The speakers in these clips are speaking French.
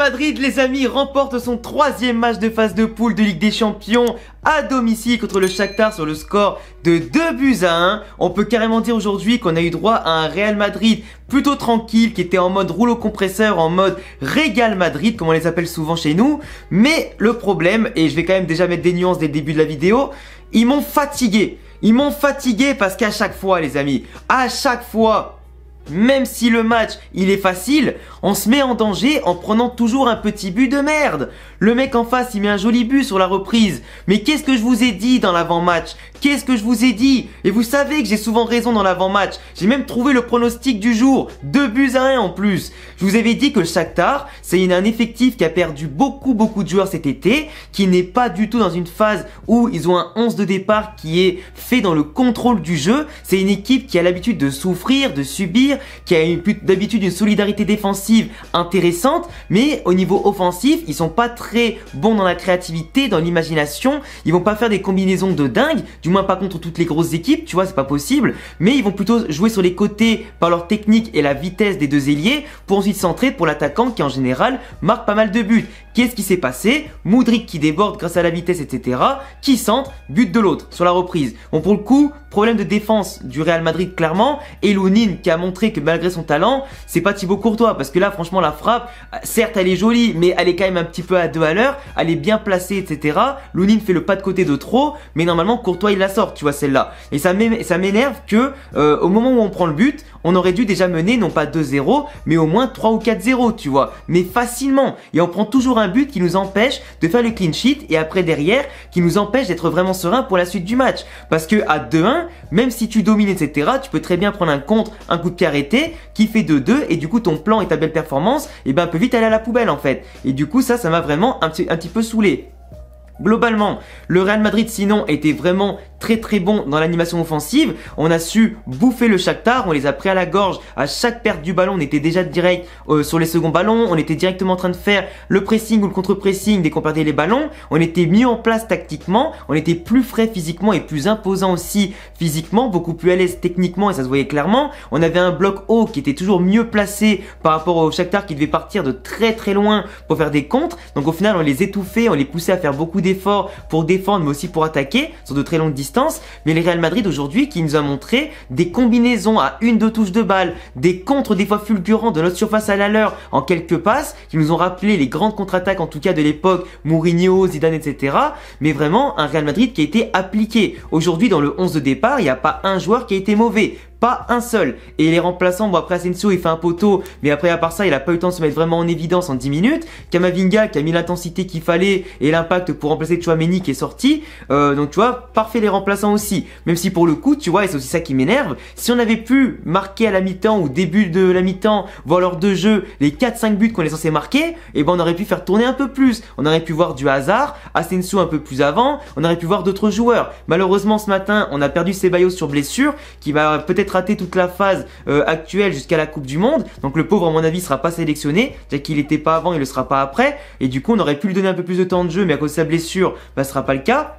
Madrid, les amis, remporte son troisième match de phase de poule de Ligue des Champions à domicile contre le Shakhtar sur le score de 2 buts à 1. On peut carrément dire aujourd'hui qu'on a eu droit à un Real Madrid plutôt tranquille, qui était en mode rouleau compresseur, en mode régal Madrid, comme on les appelle souvent chez nous. Mais le problème, et je vais quand même déjà mettre des nuances dès le début de la vidéo, ils m'ont fatigué. Ils m'ont fatigué parce qu'à chaque fois, les amis, à chaque fois, même si le match il est facile, on se met en danger en prenant toujours un petit but de merde. Le mec en face, il met un joli but sur la reprise. Mais qu'est-ce que je vous ai dit dans l'avant-match Qu'est-ce que je vous ai dit Et vous savez que j'ai souvent raison dans l'avant-match. J'ai même trouvé le pronostic du jour. Deux buts à un en plus. Je vous avais dit que le Shakhtar, c'est un effectif qui a perdu beaucoup beaucoup de joueurs cet été, qui n'est pas du tout dans une phase où ils ont un 11 de départ qui est fait dans le contrôle du jeu. C'est une équipe qui a l'habitude de souffrir, de subir, qui a d'habitude une solidarité défensive intéressante, mais au niveau offensif, ils sont pas très Bon bons dans la créativité, dans l'imagination. Ils vont pas faire des combinaisons de dingue, du moins pas contre toutes les grosses équipes, tu vois, c'est pas possible. Mais ils vont plutôt jouer sur les côtés par leur technique et la vitesse des deux ailiers pour ensuite centrer pour l'attaquant qui en général marque pas mal de buts. Qu'est-ce qui s'est passé Moudric qui déborde grâce à la vitesse, etc. Qui centre, but de l'autre sur la reprise. Bon, pour le coup, problème de défense du Real Madrid clairement. Et Lounine qui a montré que malgré son talent, c'est pas Thibaut Courtois. Parce que là, franchement, la frappe, certes, elle est jolie, mais elle est quand même un petit peu à deux à l'heure. Elle est bien placée, etc. Lounine fait le pas de côté de trop, mais normalement, Courtois, il la sort, tu vois, celle-là. Et ça m'énerve que, euh, au moment où on prend le but, on aurait dû déjà mener, non pas 2-0, mais au moins 3 ou 4-0, tu vois. Mais facilement. Et on prend toujours un but qui nous empêche de faire le clean sheet et après derrière qui nous empêche d'être vraiment serein pour la suite du match. Parce que à 2-1, même si tu domines, etc., tu peux très bien prendre un contre, un coup de pied arrêté qui fait 2-2 et du coup ton plan et ta belle performance, et eh ben peut vite aller à la poubelle en fait. Et du coup ça, ça m'a vraiment un petit, un petit peu saoulé. Globalement, le Real Madrid sinon était vraiment très très bon dans l'animation offensive. On a su bouffer le Shakhtar, on les a pris à la gorge à chaque perte du ballon. On était déjà direct euh, sur les seconds ballons, on était directement en train de faire le pressing ou le contre-pressing dès qu'on perdait les ballons. On était mieux en place tactiquement, on était plus frais physiquement et plus imposant aussi physiquement, beaucoup plus à l'aise techniquement et ça se voyait clairement. On avait un bloc haut qui était toujours mieux placé par rapport au Shakhtar qui devait partir de très très loin pour faire des contres. Donc au final, on les étouffait, on les poussait à faire beaucoup d'efforts pour défendre mais aussi pour attaquer sur de très longues distances mais le Real Madrid aujourd'hui qui nous a montré des combinaisons à une, deux touches de balle, des contres des fois fulgurants de notre surface à la leur en quelques passes, qui nous ont rappelé les grandes contre-attaques en tout cas de l'époque, Mourinho, Zidane, etc. Mais vraiment un Real Madrid qui a été appliqué. Aujourd'hui dans le 11 de départ, il n'y a pas un joueur qui a été mauvais. Pas un seul. Et les remplaçants, bon après Asensio il fait un poteau, mais après à part ça il a pas eu le temps de se mettre vraiment en évidence en 10 minutes. Kamavinga qui a mis l'intensité qu'il fallait et l'impact pour remplacer Chouameni qui est sorti. Euh, donc tu vois, parfait les remplaçants aussi. Même si pour le coup, tu vois, et c'est aussi ça qui m'énerve, si on avait pu marquer à la mi-temps ou début de la mi-temps, voir lors de jeu, les 4-5 buts qu'on est censé marquer, et eh ben on aurait pu faire tourner un peu plus. On aurait pu voir du hasard, Asensio un peu plus avant, on aurait pu voir d'autres joueurs. Malheureusement ce matin on a perdu Ceballos sur blessure, qui va peut-être raté toute la phase euh, actuelle jusqu'à la Coupe du Monde. Donc le pauvre, à mon avis, sera pas sélectionné, déjà qu'il n'était pas avant, il le sera pas après. Et du coup, on aurait pu lui donner un peu plus de temps de jeu, mais à cause de sa blessure, bah, sera pas le cas.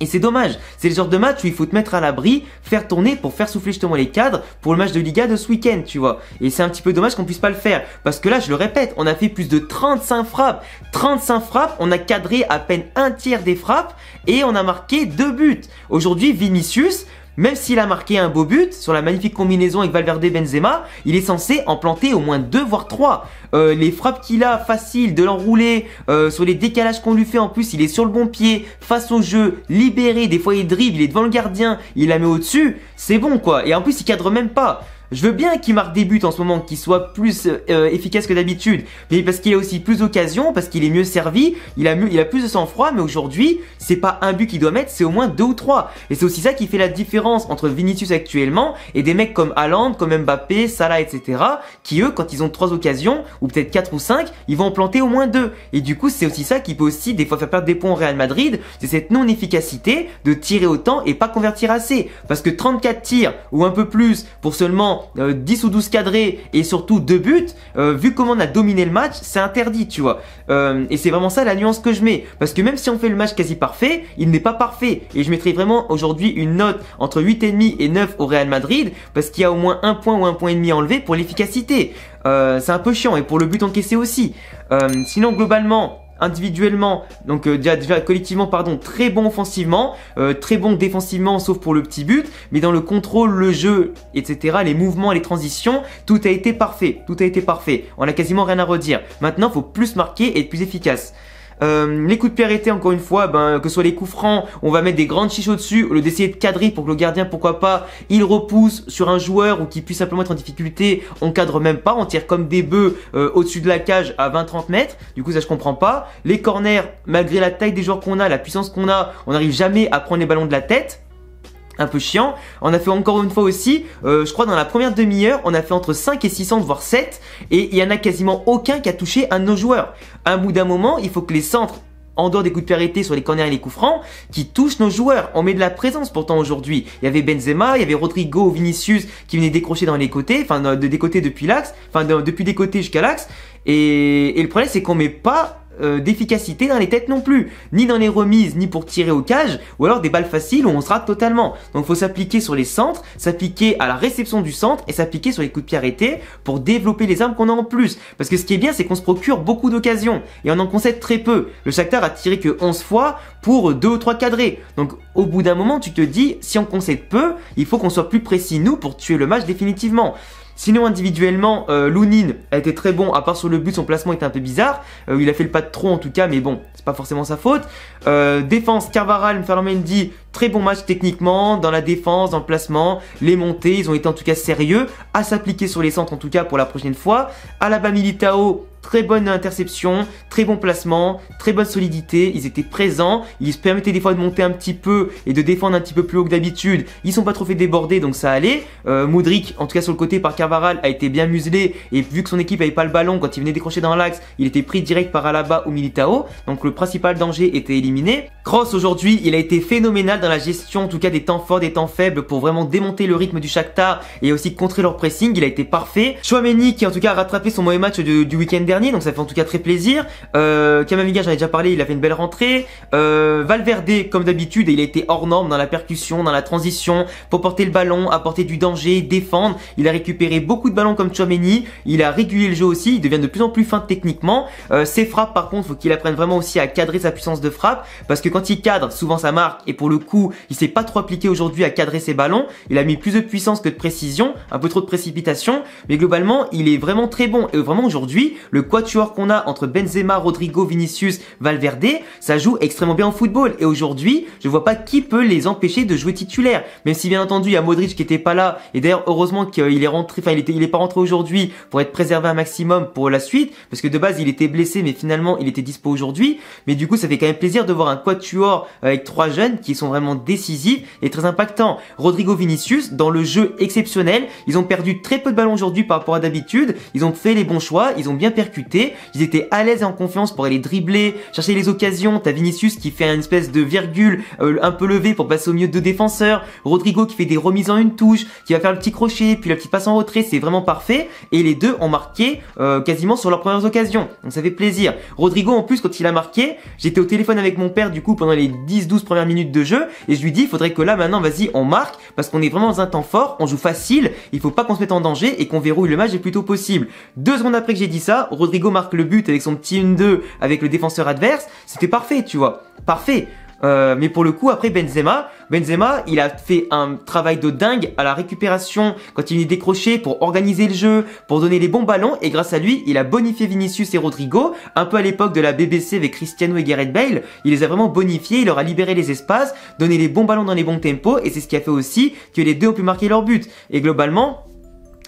Et c'est dommage, c'est le genre de match où il faut te mettre à l'abri, faire tourner pour faire souffler justement les cadres pour le match de Liga de ce week-end, tu vois. Et c'est un petit peu dommage qu'on puisse pas le faire. Parce que là, je le répète, on a fait plus de 35 frappes. 35 frappes, on a cadré à peine un tiers des frappes et on a marqué deux buts. Aujourd'hui, Vinicius, même s'il a marqué un beau but sur la magnifique combinaison avec Valverde Benzema, il est censé en planter au moins deux, voire 3. Euh, les frappes qu'il a faciles, de l'enrouler, euh, sur les décalages qu'on lui fait en plus, il est sur le bon pied, face au jeu, libéré, des fois il drive il est devant le gardien, il la met au-dessus, c'est bon quoi. Et en plus il cadre même pas. Je veux bien qu'il marque des buts en ce moment, qu'il soit plus euh, euh, efficace que d'habitude, mais parce qu'il a aussi plus d'occasions, parce qu'il est mieux servi, il a, il a plus de sang-froid, mais aujourd'hui, c'est pas un but qu'il doit mettre, c'est au moins deux ou trois. Et c'est aussi ça qui fait la différence entre Vinicius actuellement et des mecs comme Haaland, comme Mbappé, Salah, etc., qui eux, quand ils ont trois occasions, ou peut-être quatre ou cinq, ils vont en planter au moins deux. Et du coup, c'est aussi ça qui peut aussi des fois faire perdre des points au Real Madrid, c'est cette non-efficacité de tirer autant et pas convertir assez. Parce que 34 tirs, ou un peu plus, pour seulement 10 euh, ou 12 cadrés et surtout 2 buts, euh, vu comment on a dominé le match, c'est interdit, tu vois. Euh, et c'est vraiment ça la nuance que je mets. Parce que même si on fait le match quasi parfait, il n'est pas parfait. Et je mettrai vraiment aujourd'hui une note entre 8,5 et 9 au Real Madrid, parce qu'il y a au moins un point ou un point et demi enlevé pour l'efficacité. c'est un peu chiant et pour le but encaissé aussi. sinon globalement individuellement, donc euh, collectivement, pardon, très bon offensivement, euh, très bon défensivement, sauf pour le petit but, mais dans le contrôle, le jeu, etc., les mouvements, les transitions, tout a été parfait, tout a été parfait. On a quasiment rien à redire. Maintenant, faut plus marquer et être plus efficace. Euh, les coups de pied arrêtés, encore une fois, ben, que ce soit les coups francs, on va mettre des grandes chiches au-dessus, au lieu d'essayer de cadrer pour que le gardien, pourquoi pas, il repousse sur un joueur ou qui puisse simplement être en difficulté, on cadre même pas, on tire comme des bœufs euh, au-dessus de la cage à 20-30 mètres. Du coup, ça je comprends pas. Les corners, malgré la taille des joueurs qu'on a, la puissance qu'on a, on n'arrive jamais à prendre les ballons de la tête un peu chiant. On a fait encore une fois aussi, euh, je crois dans la première demi-heure, on a fait entre 5 et 600 voire 7 et il y en a quasiment aucun qui a touché un de nos joueurs. un bout d'un moment, il faut que les centres en dehors des coups de périté, sur les corners et les coups francs, qui touchent nos joueurs. On met de la présence pourtant aujourd'hui. Il y avait Benzema, il y avait Rodrigo, Vinicius qui venaient décrocher dans les côtés, enfin de, des côtés depuis l'axe, enfin depuis des côtés jusqu'à l'axe. Et, et le problème c'est qu'on met pas euh, d'efficacité dans les têtes non plus, ni dans les remises, ni pour tirer aux cages, ou alors des balles faciles où on se rate totalement. Donc faut s'appliquer sur les centres, s'appliquer à la réception du centre et s'appliquer sur les coups de pied arrêtés pour développer les armes qu'on a en plus. Parce que ce qui est bien, c'est qu'on se procure beaucoup d'occasions et on en concède très peu. Le Shakhtar a tiré que 11 fois pour 2 ou 3 cadrés. Donc au bout d'un moment, tu te dis, si on concède peu, il faut qu'on soit plus précis nous pour tuer le match définitivement. Sinon, individuellement, euh, a été très bon, à part sur le but, son placement était un peu bizarre. Euh, il a fait le pas de trop en tout cas, mais bon, c'est pas forcément sa faute. Euh, défense, Carvaral, Mendy, très bon match techniquement, dans la défense, dans le placement, les montées, ils ont été en tout cas sérieux, à s'appliquer sur les centres en tout cas pour la prochaine fois. Alaba Militao, Très bonne interception, très bon placement, très bonne solidité. Ils étaient présents. Ils se permettaient des fois de monter un petit peu et de défendre un petit peu plus haut que d'habitude. Ils sont pas trop fait déborder, donc ça allait. Euh, Moudric, en tout cas sur le côté par Carvaral, a été bien muselé. Et vu que son équipe avait pas le ballon quand il venait décrocher dans l'axe, il était pris direct par Alaba ou Militao. Donc le principal danger était éliminé. Cross aujourd'hui, il a été phénoménal dans la gestion, en tout cas des temps forts, des temps faibles, pour vraiment démonter le rythme du Shakhtar et aussi contrer leur pressing. Il a été parfait. Chouameni qui en tout cas a rattrapé son mauvais match du week-end dernier donc ça fait en tout cas très plaisir. Euh, j'en ai déjà parlé, il a fait une belle rentrée. Euh, Valverde, comme d'habitude, il a été hors norme dans la percussion, dans la transition, pour porter le ballon, apporter du danger, défendre. Il a récupéré beaucoup de ballons comme Chomeni. il a régulé le jeu aussi, il devient de plus en plus fin techniquement. Euh, ses frappes, par contre, faut qu'il apprenne vraiment aussi à cadrer sa puissance de frappe, parce que quand il cadre, souvent sa marque, et pour le coup, il s'est pas trop appliqué aujourd'hui à cadrer ses ballons. Il a mis plus de puissance que de précision, un peu trop de précipitation, mais globalement, il est vraiment très bon. Et vraiment aujourd'hui, le quatuor qu'on a entre Benzema, Rodrigo, Vinicius, Valverde, ça joue extrêmement bien au football. Et aujourd'hui, je vois pas qui peut les empêcher de jouer titulaire. Même si bien entendu, il y a Modric qui était pas là. Et d'ailleurs, heureusement qu'il est rentré, enfin, il était, est pas rentré aujourd'hui pour être préservé un maximum pour la suite. Parce que de base, il était blessé, mais finalement, il était dispo aujourd'hui. Mais du coup, ça fait quand même plaisir de voir un quatuor euh, avec trois jeunes qui sont vraiment décisifs et très impactants. Rodrigo Vinicius, dans le jeu exceptionnel, ils ont perdu très peu de ballons aujourd'hui par rapport à d'habitude. Ils ont fait les bons choix, ils ont bien perdu ils étaient à l'aise et en confiance pour aller dribbler, chercher les occasions. T'as Vinicius qui fait une espèce de virgule euh, un peu levée pour passer au milieu de deux défenseurs. Rodrigo qui fait des remises en une touche, qui va faire le petit crochet, puis la petite passe en retrait. C'est vraiment parfait. Et les deux ont marqué euh, quasiment sur leurs premières occasions. Donc ça fait plaisir. Rodrigo en plus quand il a marqué, j'étais au téléphone avec mon père du coup pendant les 10-12 premières minutes de jeu et je lui dis il faudrait que là maintenant vas-y on marque parce qu'on est vraiment dans un temps fort, on joue facile, il faut pas qu'on se mette en danger et qu'on verrouille le match le plus tôt possible. Deux secondes après que j'ai dit ça, Rodrigo marque le but avec son petit 1-2 avec le défenseur adverse, c'était parfait, tu vois. Parfait. Euh, mais pour le coup, après Benzema, Benzema, il a fait un travail de dingue à la récupération quand il est décroché pour organiser le jeu, pour donner les bons ballons. Et grâce à lui, il a bonifié Vinicius et Rodrigo, un peu à l'époque de la BBC avec Cristiano et Gareth Bale. Il les a vraiment bonifiés, il leur a libéré les espaces, donné les bons ballons dans les bons tempos. Et c'est ce qui a fait aussi que les deux ont pu marquer leur but. Et globalement,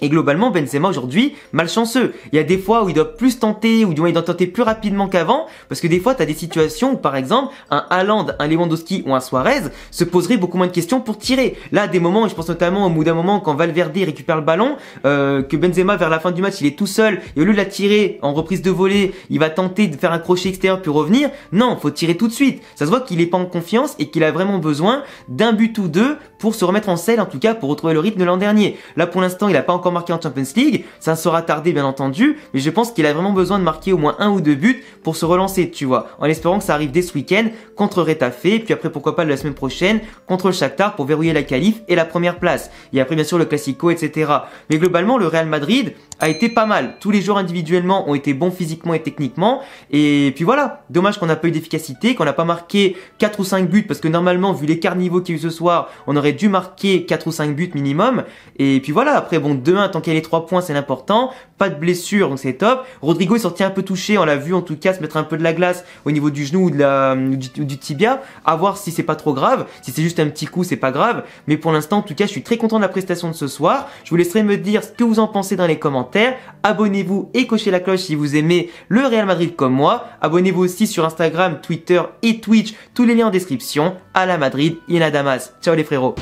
et globalement, Benzema aujourd'hui, malchanceux. Il y a des fois où il doit plus tenter, ou du moins il doit tenter plus rapidement qu'avant, parce que des fois, tu as des situations où, par exemple, un Haaland, un Lewandowski ou un Suarez se poserait beaucoup moins de questions pour tirer. Là, des moments, je pense notamment au bout d'un moment quand Valverde récupère le ballon, euh, que Benzema, vers la fin du match, il est tout seul, et au lieu de la tirer en reprise de volée, il va tenter de faire un crochet extérieur puis revenir. Non, faut tirer tout de suite. Ça se voit qu'il est pas en confiance et qu'il a vraiment besoin d'un but ou deux pour se remettre en selle, en tout cas pour retrouver le rythme de l'an dernier. Là, pour l'instant, il a pas encore marqué en Champions League. Ça sera tardé, bien entendu. Mais je pense qu'il a vraiment besoin de marquer au moins un ou deux buts pour se relancer, tu vois. En espérant que ça arrive dès ce week-end contre Retafe. Puis après, pourquoi pas la semaine prochaine contre Shakhtar pour verrouiller la qualif et la première place. Et après, bien sûr, le Classico, etc. Mais globalement, le Real Madrid a été pas mal. Tous les joueurs individuellement ont été bons physiquement et techniquement. Et puis voilà. Dommage qu'on n'a pas eu d'efficacité, qu'on n'a pas marqué 4 ou 5 buts parce que normalement, vu l'écart niveau qu'il y a eu ce soir, on aurait dû marquer 4 ou 5 buts minimum. Et puis voilà. Après, bon, deux tant qu'il y a les trois points, c'est l'important. Pas de blessure, donc c'est top. Rodrigo est sorti un peu touché, on l'a vu en tout cas se mettre un peu de la glace au niveau du genou ou du, tibia. À voir si c'est pas trop grave. Si c'est juste un petit coup, c'est pas grave. Mais pour l'instant, en tout cas, je suis très content de la prestation de ce soir. Je vous laisserai me dire ce que vous en pensez dans les commentaires. Abonnez-vous et cochez la cloche si vous aimez le Real Madrid comme moi. Abonnez-vous aussi sur Instagram, Twitter et Twitch. Tous les liens en description. À la Madrid et la Damas. Ciao les frérots.